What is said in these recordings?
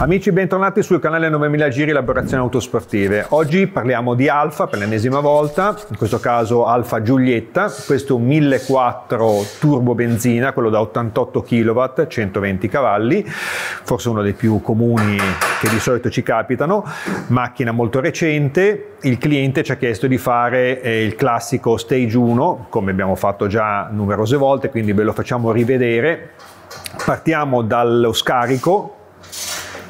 Amici, bentornati sul canale 9000 Giri Elaborazioni Autosportive. Oggi parliamo di Alfa per l'ennesima volta, in questo caso Alfa Giulietta, questo 1400 turbo benzina, quello da 88 kW, 120 cavalli, forse uno dei più comuni che di solito ci capitano, macchina molto recente, il cliente ci ha chiesto di fare eh, il classico stage 1, come abbiamo fatto già numerose volte, quindi ve lo facciamo rivedere. Partiamo dallo scarico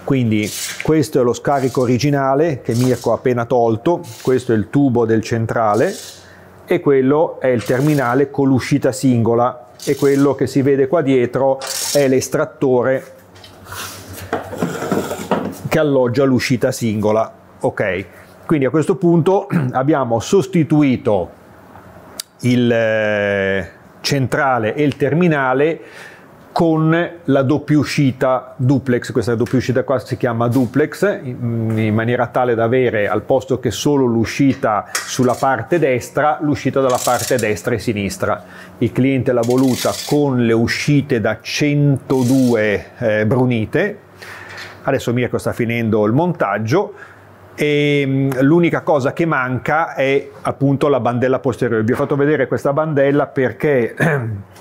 quindi questo è lo scarico originale che Mirko ha appena tolto, questo è il tubo del centrale e quello è il terminale con l'uscita singola e quello che si vede qua dietro è l'estrattore che alloggia l'uscita singola. Ok, quindi a questo punto abbiamo sostituito il eh, centrale e il terminale con la doppia uscita duplex, questa doppia uscita qua si chiama duplex, in maniera tale da avere al posto che solo l'uscita sulla parte destra, l'uscita dalla parte destra e sinistra. Il cliente l'ha voluta con le uscite da 102 eh, brunite, adesso Mirko sta finendo il montaggio, e ehm, l'unica cosa che manca è appunto la bandella posteriore. Vi ho fatto vedere questa bandella perché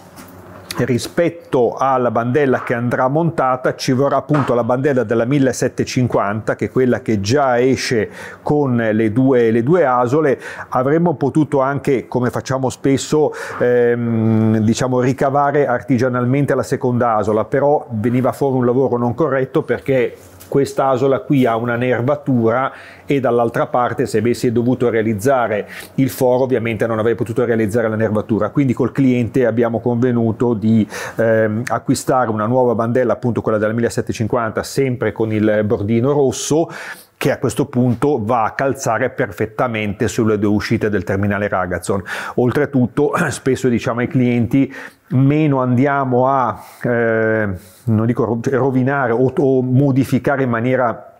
rispetto alla bandella che andrà montata ci vorrà appunto la bandella della 1750 che è quella che già esce con le due, le due asole avremmo potuto anche come facciamo spesso ehm, diciamo ricavare artigianalmente la seconda asola però veniva fuori un lavoro non corretto perché questa asola qui ha una nervatura e dall'altra parte se avessi dovuto realizzare il foro ovviamente non avrei potuto realizzare la nervatura quindi col cliente abbiamo convenuto di ehm, acquistare una nuova bandella appunto quella della 1750 sempre con il bordino rosso che a questo punto va a calzare perfettamente sulle due uscite del terminale Ragazon. Oltretutto, spesso diciamo ai clienti, meno andiamo a, eh, non dico rovinare o, o modificare in maniera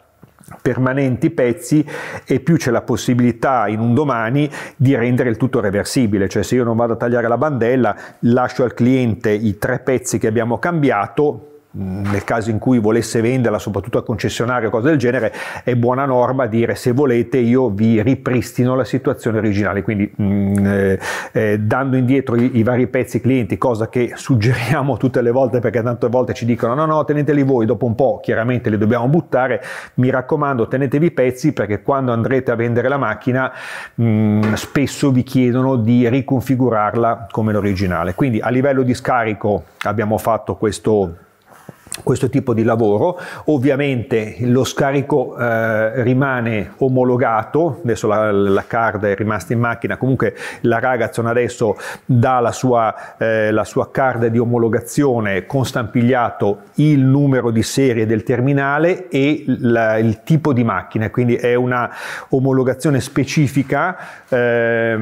permanenti pezzi e più c'è la possibilità in un domani di rendere il tutto reversibile, cioè se io non vado a tagliare la bandella lascio al cliente i tre pezzi che abbiamo cambiato nel caso in cui volesse venderla soprattutto al concessionario o cose del genere, è buona norma dire se volete io vi ripristino la situazione originale, quindi mh, mm, eh, eh, dando indietro i, i, vari pezzi clienti, cosa che suggeriamo tutte le volte perché tante volte ci dicono no no teneteli voi, dopo un po' chiaramente li dobbiamo buttare, mi raccomando tenetevi i pezzi perché quando andrete a vendere la macchina mh, mm, spesso vi chiedono di riconfigurarla come l'originale, quindi a livello di scarico abbiamo fatto questo questo tipo di lavoro. Ovviamente lo scarico eh, rimane omologato, adesso la, la, card è rimasta in macchina, comunque la Ragazon adesso dà la sua, eh, la sua card di omologazione con stampigliato il numero di serie del terminale e la, il tipo di macchina, quindi è una omologazione specifica eh,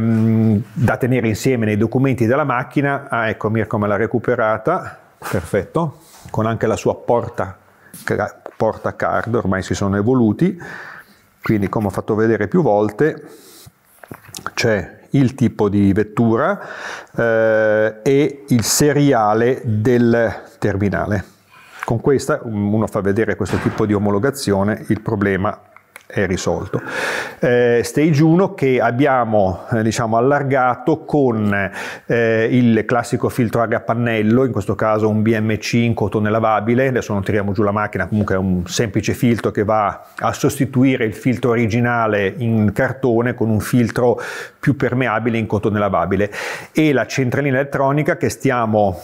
da tenere insieme nei documenti della macchina. Ah, ecco Mirko me l'ha recuperata perfetto, con anche la sua porta, porta card, ormai si sono evoluti, quindi come ho fatto vedere più volte c'è il tipo di vettura eh, e il seriale del terminale. Con questa uno fa vedere questo tipo di omologazione, il problema è risolto. Eh, stage 1 che abbiamo eh, diciamo, allargato con eh, il classico filtro aria pannello, in questo caso un BM5 tonne lavabile, adesso non tiriamo giù la macchina, comunque è un semplice filtro che va a sostituire il filtro originale in cartone con un filtro più permeabile in cotone lavabile e la centralina elettronica che stiamo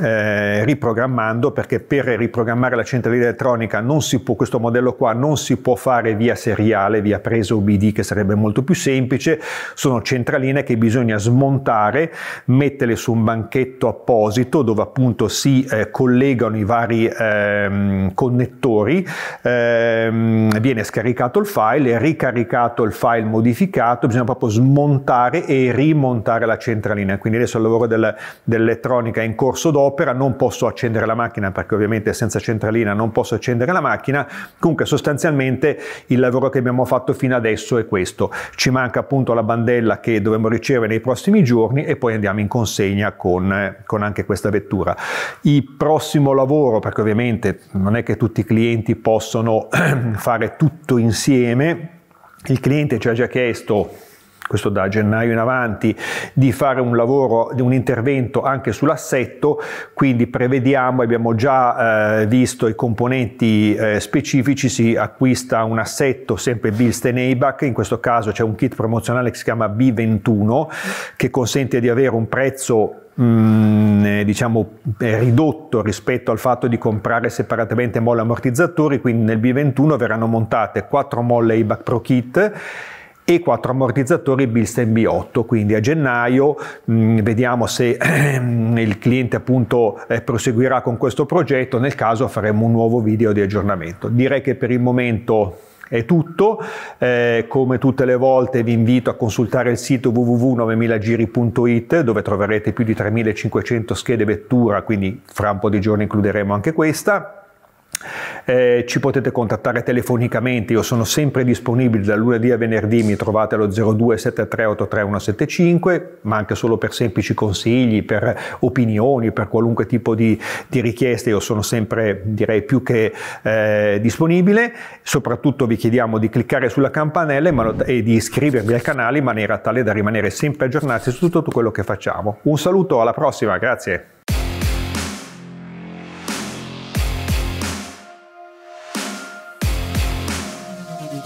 eh, riprogrammando perché per riprogrammare la centralina elettronica non si può, questo modello qua non si può fare via seriale, via presa UBD che sarebbe molto più semplice, sono centraline che bisogna smontare, metterle su un banchetto apposito dove appunto si eh, collegano i vari ehm, connettori, ehm, viene scaricato il file, ricaricato il file modificato, bisogna proprio smontare e rimontare la centralina, quindi adesso il lavoro del, dell'elettronica è in corso d'opera opera, non posso accendere la macchina perché ovviamente senza centralina non posso accendere la macchina, comunque sostanzialmente il lavoro che abbiamo fatto fino adesso è questo, ci manca appunto la bandella che dovremo ricevere nei prossimi giorni e poi andiamo in consegna con, eh, con anche questa vettura. Il prossimo lavoro, perché ovviamente non è che tutti i clienti possono fare tutto insieme, il cliente ci ha già chiesto questo da gennaio in avanti, di fare un lavoro, un intervento anche sull'assetto, quindi prevediamo, abbiamo già eh, visto i componenti eh, specifici, si acquista un assetto sempre Bilst Eibach, in questo caso c'è un kit promozionale che si chiama B21 che consente di avere un prezzo mm, eh, diciamo ridotto rispetto al fatto di comprare separatamente molle ammortizzatori, quindi nel B21 verranno montate 4 molle IBAC Pro Kit e 4 ammortizzatori Bilstein B8. Quindi a gennaio mh, mm, vediamo se ehm, il cliente appunto eh, proseguirà con questo progetto, nel caso faremo un nuovo video di aggiornamento. Direi che per il momento è tutto, eh, come tutte le volte vi invito a consultare il sito www.9000giri.it dove troverete più di 3500 schede vettura, quindi fra un po' di giorni includeremo anche questa eh, ci potete contattare telefonicamente, io sono sempre disponibile da lunedì a venerdì, mi trovate allo 0273833175, ma anche solo per semplici consigli, per opinioni, per qualunque tipo di, di richieste, io sono sempre direi più che eh, disponibile, soprattutto vi chiediamo di cliccare sulla campanella e di iscrivervi al canale in maniera tale da rimanere sempre aggiornati su tutto quello che facciamo. Un saluto, alla prossima, grazie!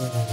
Amen. Mm-hmm.